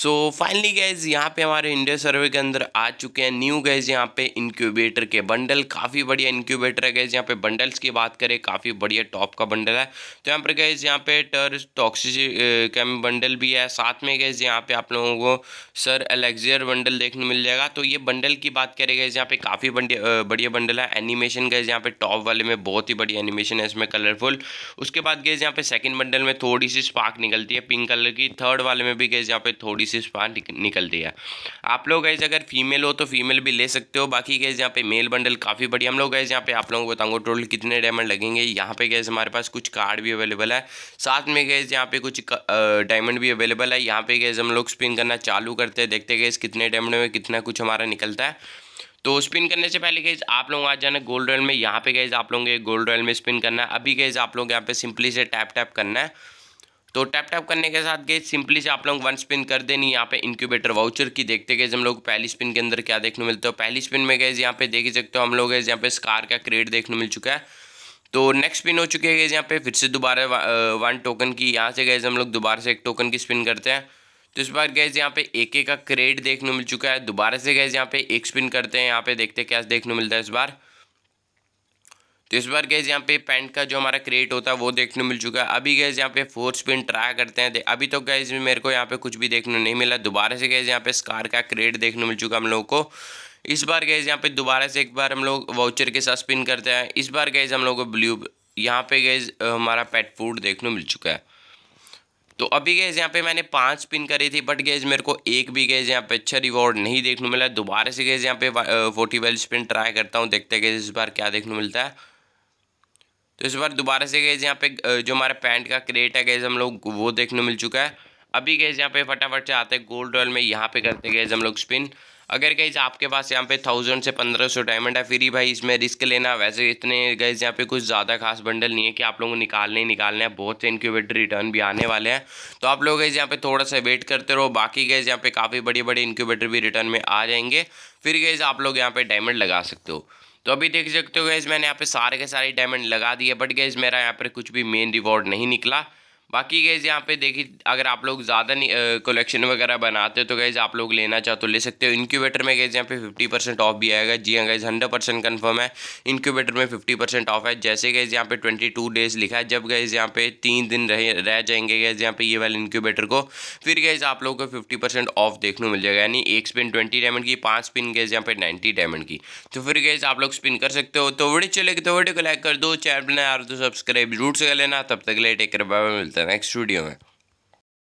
so finally guys यहाँ पे हमारे इंडिया सर्वे के अंदर आ चुके हैं न्यू गैज़ यहाँ पे इंक्यूबेटर के बंडल काफ़ी बढ़िया इंक्यूबेटर है गैज़ यहाँ पे बंडल्स की बात करें काफ़ी बढ़िया टॉप का बंडल है तो यहाँ पर गैज़ यहाँ पे टर्स टॉक्सी कैम बंडल भी है साथ में गैज़ यहाँ पे आप लोगों को सर एलेक्जियर बंडल देखने मिल जाएगा तो ये बंडल की बात करें गैज़ यहाँ पे काफ़ी बढ़िया बंडल है एनिमेशन गैज़ यहाँ पे टॉप वाले में बहुत ही बढ़िया एनिमेशन है इसमें कलरफुल उसके बाद गैज़ यहाँ पे सेकेंड बंडल में थोड़ी सी स्पार्क निकलती है पिंक कलर की थर्ड वाले में भी गैज़ यहाँ पे थोड़ी डिसीज बाहर निकल दिया आप लोग गाइज अगर फीमेल हो तो फीमेल भी ले सकते हो बाकी गैस यहाँ पे मेल बंडल काफ़ी बढ़िया हम लोग गैस यहाँ पे आप लोगों को बताऊंगा टोटल कितने डायमंड लगेंगे यहाँ पे गैस हमारे पास कुछ कार्ड भी अवेलेबल है साथ में गैस यहाँ पे कुछ डायमंड भी अवेलेबल है यहाँ पे गैस हम लोग स्पिन करना चालू करते हैं देखते गैस कितने डायमंड में कितना कुछ हमारा निकलता है तो स्पिन करने से पहले गैज आप लोग आज जाना गोल्ड रॉयल में यहाँ पे गैज आप लोगों के गोल्ड रॉयल में स्पिन करना है अभी गैज आप लोग यहाँ पे सिंपली से टैप टैप करना है तो टैप टैप करने के साथ गए सिंपली से आप लोग वन स्पिन कर देनी यहाँ पे इंक्यूबेटर वाउचर की देखते गए हम लोग पहली स्पिन के अंदर क्या देखने मिलते हो पहली स्पिन में गए यहाँ पे देख ही सकते हो हम लोग गए यहाँ पे स्कार का क्रेड देखने मिल चुका है तो नेक्स्ट स्पिन हो चुके गए यहाँ पे फिर से दोबारा वन टोकन की यहाँ से गए हम लोग दोबारा से एक टोकन की स्पिन करते हैं तो इस बार गए यहाँ पे एक एक का क्रेड देखने मिल चुका है दोबारा से गए यहाँ पे एक स्पिन करते हैं यहाँ पे देखते क्या देखने मिलता है इस बार तो इस बार गैस यहाँ पे पेंट का जो हमारा क्रिएट होता है वो देखने मिल चुका है अभी गैस यहाँ पे फोर स्पिन ट्राई करते हैं अभी तो गैस मेरे को यहाँ पे कुछ भी देखने नहीं मिला दोबारा से गैस यहाँ पे स्कार का क्रिएट देखने मिल चुका हम लोगों को इस बार गैस यहाँ पे दोबारा से एक बार हम लोग वाउचर के साथ स्पिन करते हैं इस बार गैस हम लोग को ब्लू यहाँ पे गैस हमारा पेट फूड देखने मिल चुका है तो अभी गैस यहाँ पे मैंने पांच स्पिन करी थी बट गैस मेरे को एक भी गैस यहाँ पे अच्छा रिवॉर्ड नहीं देखने मिला दोबारा से गैस यहाँ पे फोर्टी वेल स्पिन ट्राई करता हूँ देखते गैस इस बार क्या देखने मिलता है तो इस बार दोबारा से गए यहाँ पे जो हमारे पैंट का क्रेट है गए हम लोग वो देखने मिल चुका है अभी गए यहाँ पे फटाफट से आते हैं गोल्ड रॉयल में यहाँ पे करते गए हम लोग स्पिन अगर गई आपके पास यहाँ पे थाउजेंड से पंद्रह सौ डायमंड है फिर ही भाई इसमें रिस्क लेना वैसे इतने गए यहाँ पे कुछ ज़्यादा खास बंडल नहीं है कि आप लोगों को निकालने ही निकालने हैं बहुत से इनक्यूबेटर रिटर्न भी आने वाले हैं तो आप लोग गए यहाँ पे थोड़ा सा वेट करते रहो बाकी गए यहाँ पे काफ़ी बड़े बड़े इनक्यूबेटर भी रिटर्न में आ जाएंगे फिर गए आप लोग यहाँ पे डायमंड लगा सकते हो तो अभी देख सकते हो गैस मैंने यहाँ पे सारे के सारे डायमंड लगा दिए बट गैस मेरा यहाँ पर कुछ भी मेन रिवॉर्ड नहीं निकला बाकी गैज़ यहाँ पे देखिए अगर आप लोग ज़्यादा कलेक्शन वगैरह बनाते हो तो गैज़ आप लोग लेना चाहो तो ले सकते हो इनक्यूबेटर में गैज़ यहाँ पे फिफ्टी परसेंट ऑफ भी आएगा जी हाँ गैज़ हंड्रेड परसेंट कन्फर्म है इनक्यूबेटर में फिफ्टी परसेंट ऑफ है जैसे गैज़ यहाँ पे ट्वेंटी टू डेज़ लिखा है जब गैज़ यहाँ पे तीन दिन रह रह जाएंगे गैज़ यहाँ पे ये वाले इनक्यूबेटर को फिर गैज़ आप लोग को फिफ्टी परसेंट ऑफ देखने को मिल जाएगा यानी एक स्पिन ट्वेंटी डायमंड की पाँच स्पिन गैज़ यहाँ पे नाइन्टी डायमंड की तो फिर गैज़ आप लोग स्पिन कर सकते हो तो वीडियो चले तो वीडियो को लाइक कर दो चैनल बनाए सब्सक्राइब जरूर से कर लेना तब तक ले एक कर मिलता मिलता मिलता है नेक्स्ट में